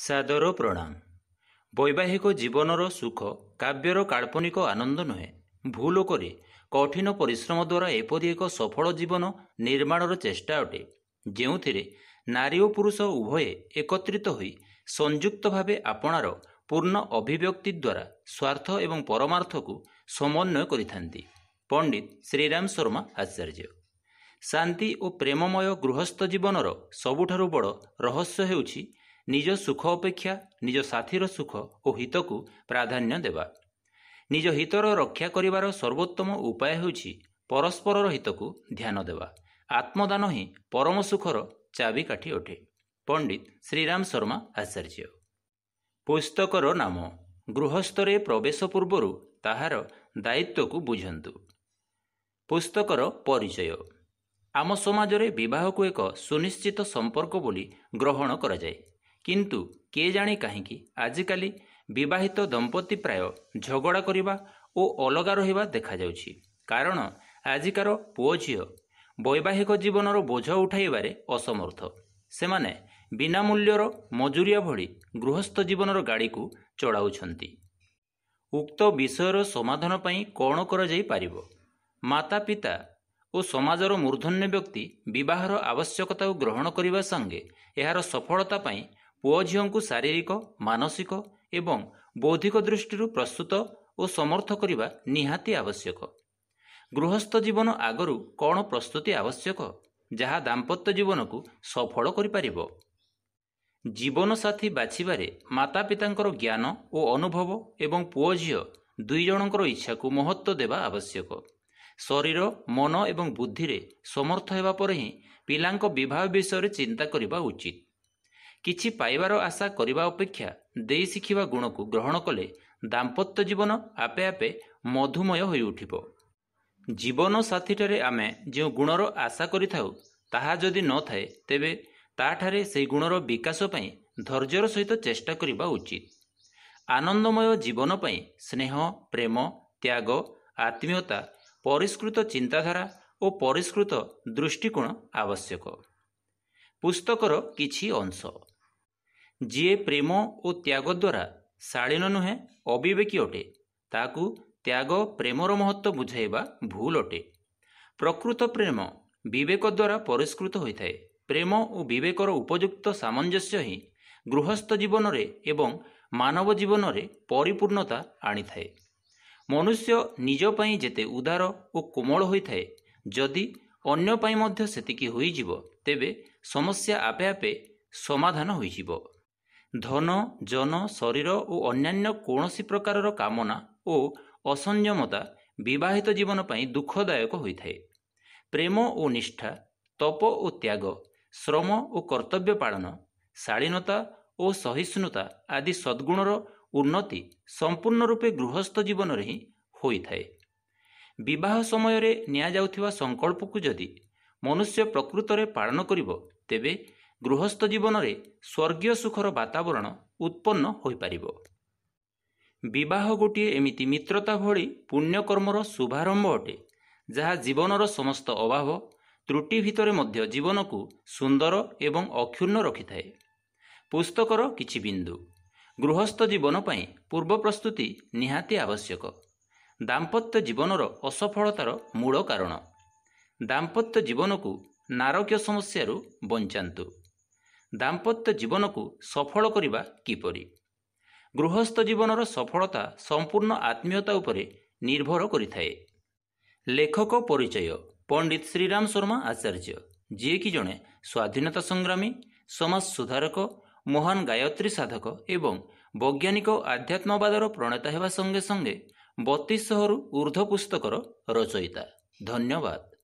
ସାଦର ପ୍ରଣାମ ବୈବାହିକ ଜୀବନର ସୁଖ କାବ୍ୟର କାଳ୍ପନିକ ଆନନ୍ଦ ନୁହେଁ ଭୂଲୋକରେ କଠିନ ପରିଶ୍ରମ ଦ୍ୱାରା ଏପରି ଏକ ସଫଳ ଜୀବନ ନିର୍ମାଣର ଚେଷ୍ଟା ଅଟେ ଯେଉଁଥିରେ ନାରୀ ଓ ପୁରୁଷ ଉଭୟେ ଏକତ୍ରିତ ହୋଇ ସଂଯୁକ୍ତ ଭାବେ ଆପଣାର ପୂର୍ଣ୍ଣ ଅଭିବ୍ୟକ୍ତି ଦ୍ୱାରା ସ୍ୱାର୍ଥ ଏବଂ ପରମାର୍ଥକୁ ସମନ୍ୱୟ କରିଥାନ୍ତି ପଣ୍ଡିତ ଶ୍ରୀରାମ ଶର୍ମା ଆଚାର୍ଯ୍ୟ ଶାନ୍ତି ଓ ପ୍ରେମମୟ ଗୃହସ୍ଥ ଜୀବନର ସବୁଠାରୁ ବଡ଼ ରହସ୍ୟ ହେଉଛି ନିଜ ସୁଖ ଅପେକ୍ଷା ନିଜ ସାଥିର ସୁଖ ଓ ହିତକୁ ପ୍ରାଧାନ୍ୟ ଦେବା ନିଜ ହିତର ରକ୍ଷା କରିବାର ସର୍ବୋତ୍ତମ ଉପାୟ ହେଉଛି ପରସ୍ପରର ହିତକୁ ଧ୍ୟାନ ଦେବା ଆତ୍ମଦାନ ହିଁ ପରମ ସୁଖର ଚାବିକାଠି ଅଟେ ପଣ୍ଡିତ ଶ୍ରୀରାମ ଶର୍ମା ଆଚାର୍ଯ୍ୟ ପୁସ୍ତକର ନାମ ଗୃହସ୍ଥରେ ପ୍ରବେଶ ପୂର୍ବରୁ ତାହାର ଦାୟିତ୍ୱକୁ ବୁଝନ୍ତୁ ପୁସ୍ତକର ପରିଚୟ ଆମ ସମାଜରେ ବିବାହକୁ ଏକ ସୁନିଶ୍ଚିତ ସମ୍ପର୍କ ବୋଲି ଗ୍ରହଣ କରାଯାଏ କିନ୍ତୁ କିଏ ଜାଣେ କାହିଁକି ଆଜିକାଲି ବିବାହିତ ଦମ୍ପତି ପ୍ରାୟ ଝଗଡ଼ା କରିବା ଓ ଅଲଗା ରହିବା ଦେଖାଯାଉଛି କାରଣ ଆଜିକାର ପୁଅ ଝିଅ ବୈବାହିକ ଜୀବନର ବୋଝ ଉଠାଇବାରେ ଅସମର୍ଥ ସେମାନେ ବିନାମୂଲ୍ୟର ମଜୁରିଆ ଭଳି ଗୃହସ୍ଥ ଜୀବନର ଗାଡ଼ିକୁ ଚଳାଉଛନ୍ତି ଉକ୍ତ ବିଷୟର ସମାଧାନ ପାଇଁ କ'ଣ କରାଯାଇପାରିବ ମାତା ପିତା ଓ ସମାଜର ମୂର୍ଦ୍ଧନ୍ୟ ବ୍ୟକ୍ତି ବିବାହର ଆବଶ୍ୟକତାକୁ ଗ୍ରହଣ କରିବା ସଙ୍ଗେ ଏହାର ସଫଳତା ପାଇଁ ପୁଅ ଝିଅଙ୍କୁ ଶାରୀରିକ ମାନସିକ ଏବଂ ବୌଦ୍ଧିକ ଦୃଷ୍ଟିରୁ ପ୍ରସ୍ତୁତ ଓ ସମର୍ଥ କରିବା ନିହାତି ଆବଶ୍ୟକ ଗୃହସ୍ଥ ଜୀବନ ଆଗରୁ କ'ଣ ପ୍ରସ୍ତୁତି ଆବଶ୍ୟକ ଯାହା ଦାମ୍ପତ୍ୟ ଜୀବନକୁ ସଫଳ କରିପାରିବ ଜୀବନସାଥୀ ବାଛିବାରେ ମାତାପିତାଙ୍କର ଜ୍ଞାନ ଓ ଅନୁଭବ ଏବଂ ପୁଅ ଝିଅ ଦୁଇ ଜଣଙ୍କର ଇଚ୍ଛାକୁ ମହତ୍ଵ ଦେବା ଆବଶ୍ୟକ ଶରୀର ମନ ଏବଂ ବୁଦ୍ଧିରେ ସମର୍ଥ ହେବା ପରେ ହିଁ ପିଲାଙ୍କ ବିବାହ ବିଷୟରେ ଚିନ୍ତା କରିବା ଉଚିତ କିଛି ପାଇବାର ଆଶା କରିବା ଅପେକ୍ଷା ଦେଇ ଶିଖିବା ଗୁଣକୁ ଗ୍ରହଣ କଲେ ଦାମ୍ପତ୍ୟ ଜୀବନ ଆପେ ଆପେ ମଧୁମୟ ହୋଇଉଠିବ ଜୀବନସାଥୀଠାରେ ଆମେ ଯେଉଁ ଗୁଣର ଆଶା କରିଥାଉ ତାହା ଯଦି ନଥାଏ ତେବେ ତାଠାରେ ସେହି ଗୁଣର ବିକାଶ ପାଇଁ ଧୈର୍ଯ୍ୟର ସହିତ ଚେଷ୍ଟା କରିବା ଉଚିତ ଆନନ୍ଦମୟ ଜୀବନ ପାଇଁ ସ୍ନେହ ପ୍ରେମ ତ୍ୟାଗ ଆତ୍ମୀୟତା ପରିଷ୍କୃତ ଚିନ୍ତାଧାରା ଓ ପରିଷ୍କୃତ ଦୃଷ୍ଟିକୋଣ ଆବଶ୍ୟକ ପୁସ୍ତକର କିଛି ଅଂଶ ଯିଏ ପ୍ରେମ ଓ ତ୍ୟାଗ ଦ୍ୱାରା ଶାଳୀନ ନୁହେଁ ଅବିବେକୀ ଅଟେ ତାହାକୁ ତ୍ୟାଗ ପ୍ରେମର ମହତ୍ତ୍ୱ ବୁଝାଇବା ଭୁଲ ଅଟେ ପ୍ରକୃତ ପ୍ରେମ ବିବେକ ଦ୍ୱାରା ପରିଷ୍କୃତ ହୋଇଥାଏ ପ୍ରେମ ଓ ବିବେକର ଉପଯୁକ୍ତ ସାମଞ୍ଜସ୍ୟ ହିଁ ଗୃହସ୍ଥ ଜୀବନରେ ଏବଂ ମାନବ ଜୀବନରେ ପରିପୂର୍ଣ୍ଣତା ଆଣିଥାଏ ମନୁଷ୍ୟ ନିଜ ପାଇଁ ଯେତେ ଉଦାର ଓ କୋମଳ ହୋଇଥାଏ ଯଦି ଅନ୍ୟ ପାଇଁ ମଧ୍ୟ ସେତିକି ହୋଇଯିବ ତେବେ ସମସ୍ୟା ଆପେ ଆପେ ସମାଧାନ ହୋଇଯିବ ଧନ ଜନ ଶରୀର ଓ ଅନ୍ୟାନ୍ୟ କୌଣସି ପ୍ରକାରର କାମନା ଓ ଅସଂଯମତା ବିବାହିତ ଜୀବନ ପାଇଁ ଦୁଃଖଦାୟକ ହୋଇଥାଏ ପ୍ରେମ ଓ ନିଷ୍ଠା ତପ ଓ ତ୍ୟାଗ ଶ୍ରମ ଓ କର୍ତ୍ତବ୍ୟ ପାଳନ ଶାଳୀନତା ଓ ସହିଷ୍ଣୁତା ଆଦି ସଦ୍ଗୁଣର ଉନ୍ନତି ସମ୍ପୂର୍ଣ୍ଣ ରୂପେ ଗୃହସ୍ଥ ଜୀବନରେ ହିଁ ହୋଇଥାଏ ବିବାହ ସମୟରେ ନିଆଯାଉଥିବା ସଂକଳ୍ପକୁ ଯଦି ମନୁଷ୍ୟ ପ୍ରକୃତରେ ପାଳନ କରିବ ତେବେ ଗୃହସ୍ଥ ଜୀବନରେ ସ୍ୱର୍ଗୀୟ ସୁଖର ବାତାବରଣ ଉତ୍ପନ୍ନ ହୋଇପାରିବ ବିବାହ ଗୋଟିଏ ଏମିତି ମିତ୍ରତା ଭଳି ପୁଣ୍ୟକର୍ମର ଶୁଭାରମ୍ଭ ଅଟେ ଯାହା ଜୀବନର ସମସ୍ତ ଅଭାବ ତ୍ରୁଟି ଭିତରେ ମଧ୍ୟ ଜୀବନକୁ ସୁନ୍ଦର ଏବଂ ଅକ୍ଷୁର୍ଣ୍ଣ ରଖିଥାଏ ପୁସ୍ତକର କିଛି ବିନ୍ଦୁ ଗୃହସ୍ଥ ଜୀବନ ପାଇଁ ପୂର୍ବ ପ୍ରସ୍ତୁତି ନିହାତି ଆବଶ୍ୟକ ଦାମ୍ପତ୍ୟ ଜୀବନର ଅସଫଳତାର ମୂଳ କାରଣ ଦାମ୍ପତ୍ୟ ଜୀବନକୁ ନାରକୀୟ ସମସ୍ୟାରୁ ବଞ୍ଚାନ୍ତୁ ଦାମ୍ପତ୍ୟ ଜୀବନକୁ ସଫଳ କରିବା କିପରି ଗୃହସ୍ଥ ଜୀବନର ସଫଳତା ସମ୍ପୂର୍ଣ୍ଣ ଆତ୍ମୀୟତା ଉପରେ ନିର୍ଭର କରିଥାଏ ଲେଖକ ପରିଚୟ ପଣ୍ଡିତ ଶ୍ରୀରାମ ଶର୍ମା ଆଚାର୍ଯ୍ୟ ଯିଏକି ଜଣେ ସ୍ୱାଧୀନତା ସଂଗ୍ରାମୀ ସମାଜ ସୁଧାରକ ମହାନ ଗାୟତ୍ରୀ ସାଧକ ଏବଂ ବୈଜ୍ଞାନିକ ଆଧ୍ୟାତ୍ମବାଦର ପ୍ରଣେତା ହେବା ସଙ୍ଗେ ସଙ୍ଗେ ବତିଶହରୁ ଉର୍ଦ୍ଧ୍ୱ ପୁସ୍ତକର ରଚୟିତା ଧନ୍ୟବାଦ